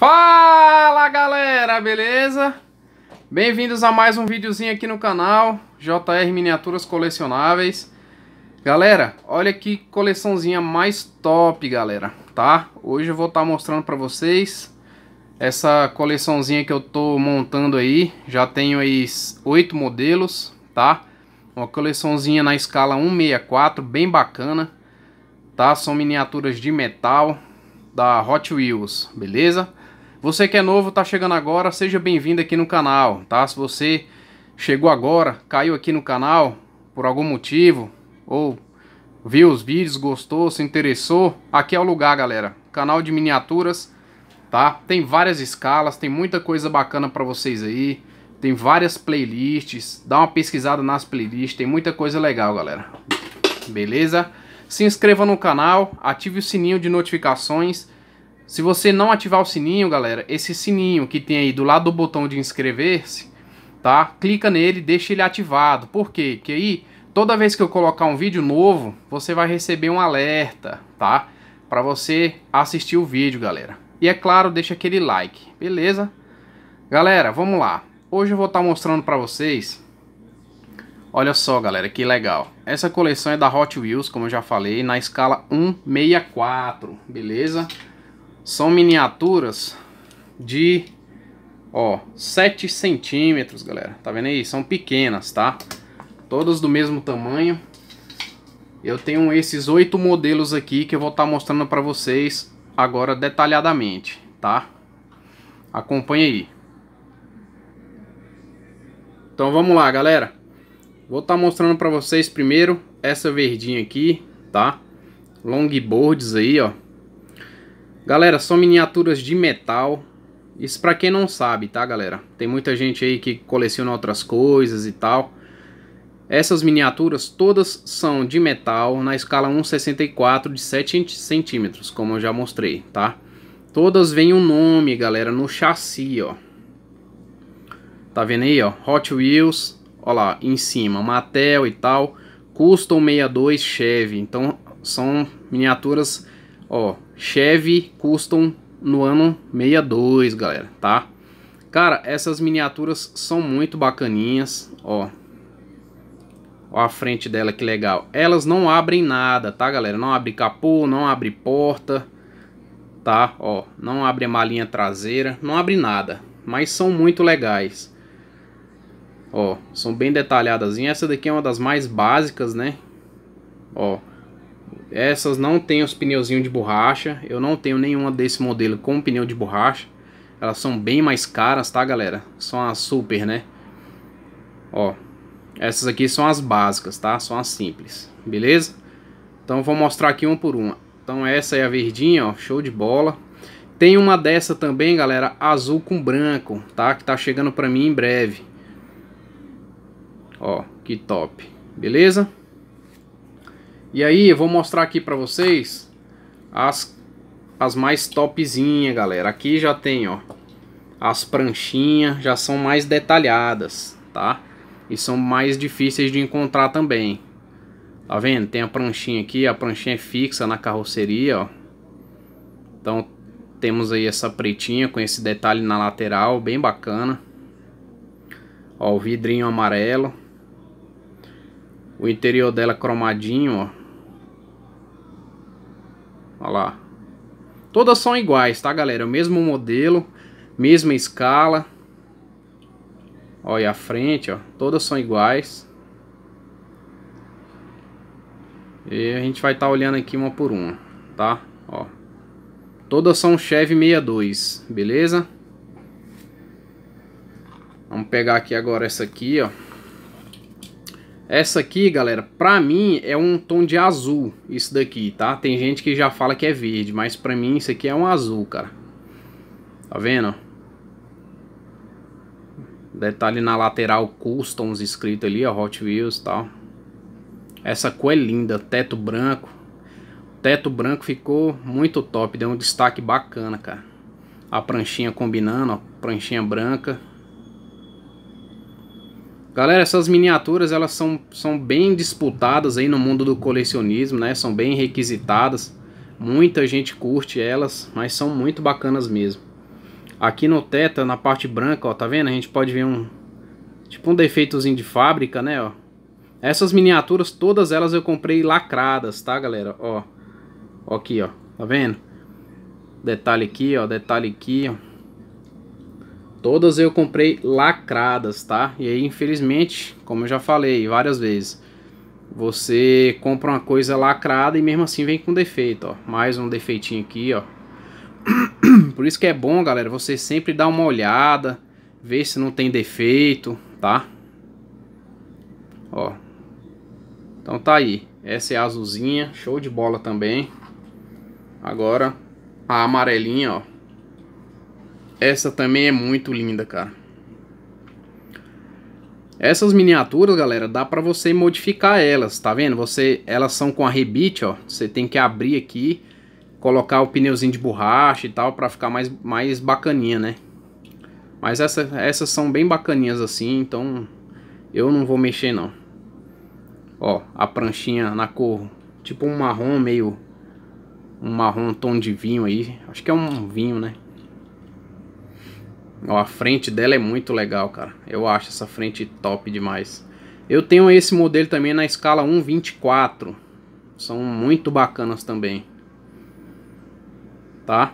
Fala galera, beleza? Bem-vindos a mais um videozinho aqui no canal JR Miniaturas Colecionáveis Galera, olha que coleçãozinha mais top, galera, tá? Hoje eu vou estar tá mostrando pra vocês Essa coleçãozinha que eu tô montando aí Já tenho aí oito modelos, tá? Uma coleçãozinha na escala 164, bem bacana Tá? São miniaturas de metal da Hot Wheels, beleza? Você que é novo, tá chegando agora, seja bem-vindo aqui no canal, tá? Se você chegou agora, caiu aqui no canal por algum motivo, ou viu os vídeos, gostou, se interessou, aqui é o lugar, galera. Canal de miniaturas, tá? Tem várias escalas, tem muita coisa bacana para vocês aí. Tem várias playlists, dá uma pesquisada nas playlists, tem muita coisa legal, galera. Beleza? Se inscreva no canal, ative o sininho de notificações se você não ativar o sininho, galera, esse sininho que tem aí do lado do botão de inscrever-se, tá? Clica nele, deixa ele ativado. Por quê? Porque aí, toda vez que eu colocar um vídeo novo, você vai receber um alerta, tá? Para você assistir o vídeo, galera. E é claro, deixa aquele like, beleza? Galera, vamos lá. Hoje eu vou estar tá mostrando para vocês... Olha só, galera, que legal. Essa coleção é da Hot Wheels, como eu já falei, na escala 164, Beleza? São miniaturas de, ó, 7 centímetros, galera. Tá vendo aí? São pequenas, tá? Todas do mesmo tamanho. Eu tenho esses oito modelos aqui que eu vou estar tá mostrando para vocês agora detalhadamente, tá? Acompanhe aí. Então vamos lá, galera. Vou estar tá mostrando para vocês primeiro essa verdinha aqui, tá? Longboards aí, ó. Galera, são miniaturas de metal. Isso pra quem não sabe, tá, galera? Tem muita gente aí que coleciona outras coisas e tal. Essas miniaturas todas são de metal na escala 1,64 de 7 centímetros, como eu já mostrei, tá? Todas vêm um nome, galera, no chassi, ó. Tá vendo aí, ó? Hot Wheels, ó lá, em cima, Mattel e tal. Custom 62 Chevy. Então, são miniaturas, ó, Chevy Custom no ano 62, galera, tá? Cara, essas miniaturas são muito bacaninhas, ó. Ó a frente dela, que legal. Elas não abrem nada, tá, galera? Não abre capô, não abre porta, tá? Ó, não abre a malinha traseira, não abre nada. Mas são muito legais. Ó, são bem detalhadas. Essa daqui é uma das mais básicas, né? Ó, essas não tem os pneuzinhos de borracha. Eu não tenho nenhuma desse modelo com pneu de borracha. Elas são bem mais caras, tá, galera? São as super, né? Ó, essas aqui são as básicas, tá? São as simples, beleza? Então vou mostrar aqui uma por uma. Então essa é a verdinha, ó, show de bola. Tem uma dessa também, galera, azul com branco, tá? Que tá chegando pra mim em breve. Ó, que top, beleza? E aí eu vou mostrar aqui para vocês as, as mais topzinha, galera. Aqui já tem, ó, as pranchinhas, já são mais detalhadas, tá? E são mais difíceis de encontrar também. Tá vendo? Tem a pranchinha aqui, a pranchinha é fixa na carroceria, ó. Então temos aí essa pretinha com esse detalhe na lateral, bem bacana. Ó, o vidrinho amarelo. O interior dela cromadinho, ó. Olha lá. Todas são iguais, tá, galera? O mesmo modelo, mesma escala. Olha a frente, ó. Todas são iguais. E a gente vai estar tá olhando aqui uma por uma, tá? Ó. Todas são Chevy 62, beleza? Vamos pegar aqui agora essa aqui, ó. Essa aqui, galera, pra mim é um tom de azul, isso daqui, tá? Tem gente que já fala que é verde, mas pra mim isso aqui é um azul, cara. Tá vendo? Detalhe na lateral, customs escrito ali, ó, Hot Wheels e tal. Essa cor é linda, teto branco. Teto branco ficou muito top, deu um destaque bacana, cara. A pranchinha combinando, ó, pranchinha branca. Galera, essas miniaturas elas são, são bem disputadas aí no mundo do colecionismo, né? São bem requisitadas. Muita gente curte elas, mas são muito bacanas mesmo. Aqui no teto, na parte branca, ó, tá vendo? A gente pode ver um tipo um defeitozinho de fábrica, né, ó. Essas miniaturas todas elas eu comprei lacradas, tá, galera? Ó. Ó aqui, ó. Tá vendo? Detalhe aqui, ó, detalhe aqui, ó. Todas eu comprei lacradas, tá? E aí, infelizmente, como eu já falei várias vezes, você compra uma coisa lacrada e mesmo assim vem com defeito, ó. Mais um defeitinho aqui, ó. Por isso que é bom, galera, você sempre dar uma olhada, ver se não tem defeito, tá? Ó. Então tá aí. Essa é a azulzinha, show de bola também. Agora a amarelinha, ó. Essa também é muito linda, cara. Essas miniaturas, galera, dá pra você modificar elas, tá vendo? Você, elas são com a rebite, ó. Você tem que abrir aqui, colocar o pneuzinho de borracha e tal, pra ficar mais, mais bacaninha, né? Mas essa, essas são bem bacaninhas assim, então eu não vou mexer não. Ó, a pranchinha na cor, tipo um marrom meio... Um marrom tom de vinho aí. Acho que é um vinho, né? Ó, a frente dela é muito legal, cara. Eu acho essa frente top demais. Eu tenho esse modelo também na escala 1.24. São muito bacanas também. Tá?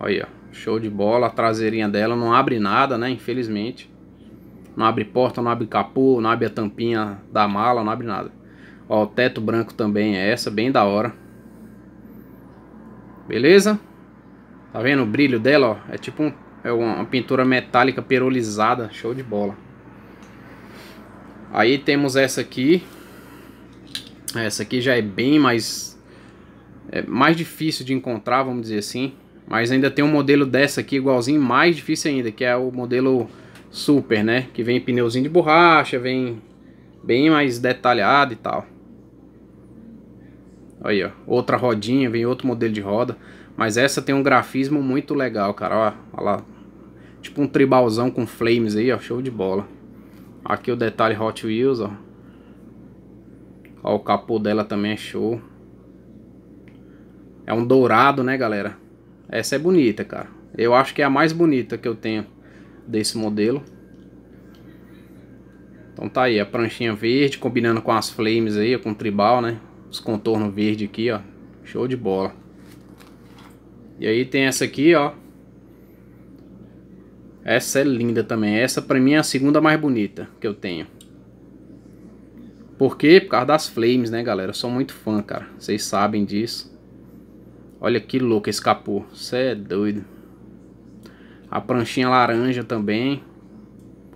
Olha aí, ó. Show de bola. A traseirinha dela não abre nada, né? Infelizmente. Não abre porta, não abre capô, não abre a tampinha da mala, não abre nada. Ó, o teto branco também é essa, bem da hora. Beleza? Tá vendo o brilho dela, ó? É tipo um, é uma pintura metálica perolizada. Show de bola. Aí temos essa aqui. Essa aqui já é bem mais... É mais difícil de encontrar, vamos dizer assim. Mas ainda tem um modelo dessa aqui igualzinho, mais difícil ainda, que é o modelo Super, né? Que vem pneuzinho de borracha, vem bem mais detalhado e tal. Aí, ó, outra rodinha, vem outro modelo de roda. Mas essa tem um grafismo muito legal, cara. Olha, lá. Tipo um tribalzão com flames aí, ó. Show de bola. Aqui o detalhe Hot Wheels, ó. Ó, o capô dela também é show. É um dourado, né, galera? Essa é bonita, cara. Eu acho que é a mais bonita que eu tenho desse modelo. Então tá aí, a pranchinha verde combinando com as flames aí, com o tribal, né? Os contornos verde aqui, ó. Show de bola. E aí tem essa aqui, ó. Essa é linda também. Essa pra mim é a segunda mais bonita que eu tenho. Por quê? Por causa das flames, né, galera? Eu sou muito fã, cara. Vocês sabem disso. Olha que louco esse capô. Você é doido. A pranchinha laranja também.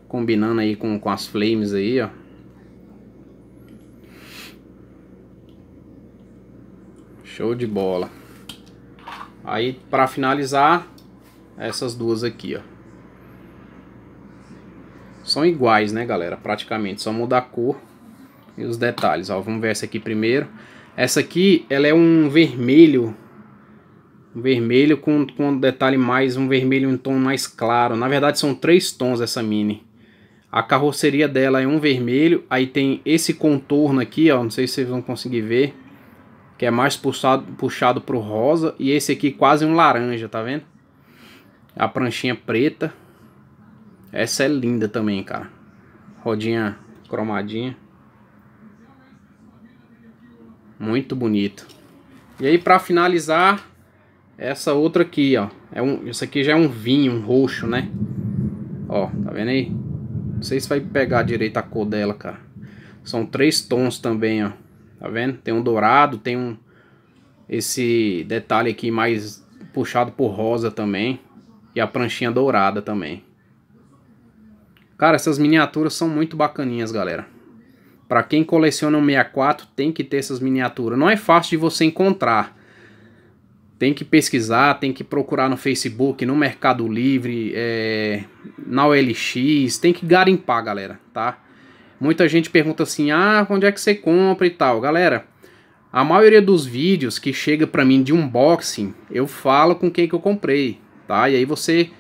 Combinando aí com, com as flames aí, ó. Show de bola. Aí, para finalizar, essas duas aqui, ó. São iguais, né, galera? Praticamente, só muda a cor e os detalhes, ó. Vamos ver essa aqui primeiro. Essa aqui, ela é um vermelho um vermelho com, com um detalhe mais, um vermelho em um tom mais claro. Na verdade são três tons essa Mini. A carroceria dela é um vermelho, aí tem esse contorno aqui, ó, não sei se vocês vão conseguir ver que é mais puxado, puxado pro rosa, e esse aqui quase um laranja, tá vendo? A pranchinha preta. Essa é linda também, cara. Rodinha cromadinha. Muito bonito. E aí para finalizar, essa outra aqui, ó. É um, isso aqui já é um vinho, um roxo, né? Ó, tá vendo aí? Não sei se vai pegar direito a cor dela, cara. São três tons também, ó. Tá vendo? Tem um dourado, tem um... Esse detalhe aqui mais puxado por rosa também. E a pranchinha dourada também. Cara, essas miniaturas são muito bacaninhas, galera. Pra quem coleciona o 64, tem que ter essas miniaturas. Não é fácil de você encontrar. Tem que pesquisar, tem que procurar no Facebook, no Mercado Livre, é... na OLX. Tem que garimpar, galera, tá? Muita gente pergunta assim: "Ah, onde é que você compra e tal?". Galera, a maioria dos vídeos que chega para mim de unboxing, eu falo com quem que eu comprei, tá? E aí você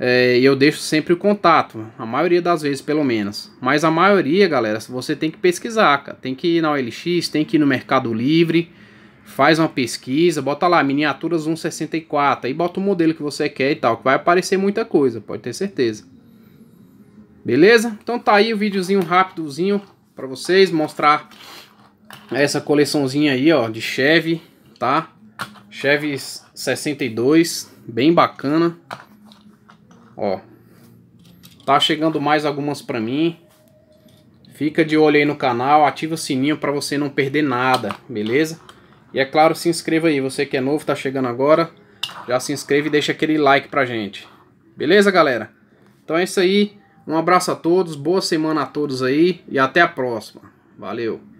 é, eu deixo sempre o contato, a maioria das vezes pelo menos. Mas a maioria, galera, você tem que pesquisar, cara. Tem que ir na OLX, tem que ir no Mercado Livre, faz uma pesquisa, bota lá miniaturas 164, aí bota o modelo que você quer e tal, que vai aparecer muita coisa, pode ter certeza. Beleza? Então tá aí o videozinho rápidozinho para vocês mostrar essa coleçãozinha aí, ó, de Chevy, tá? Chevy 62, bem bacana. Ó. Tá chegando mais algumas para mim. Fica de olho aí no canal, ativa o sininho para você não perder nada, beleza? E é claro, se inscreva aí, você que é novo, tá chegando agora, já se inscreve e deixa aquele like pra gente. Beleza, galera? Então é isso aí. Um abraço a todos, boa semana a todos aí e até a próxima. Valeu!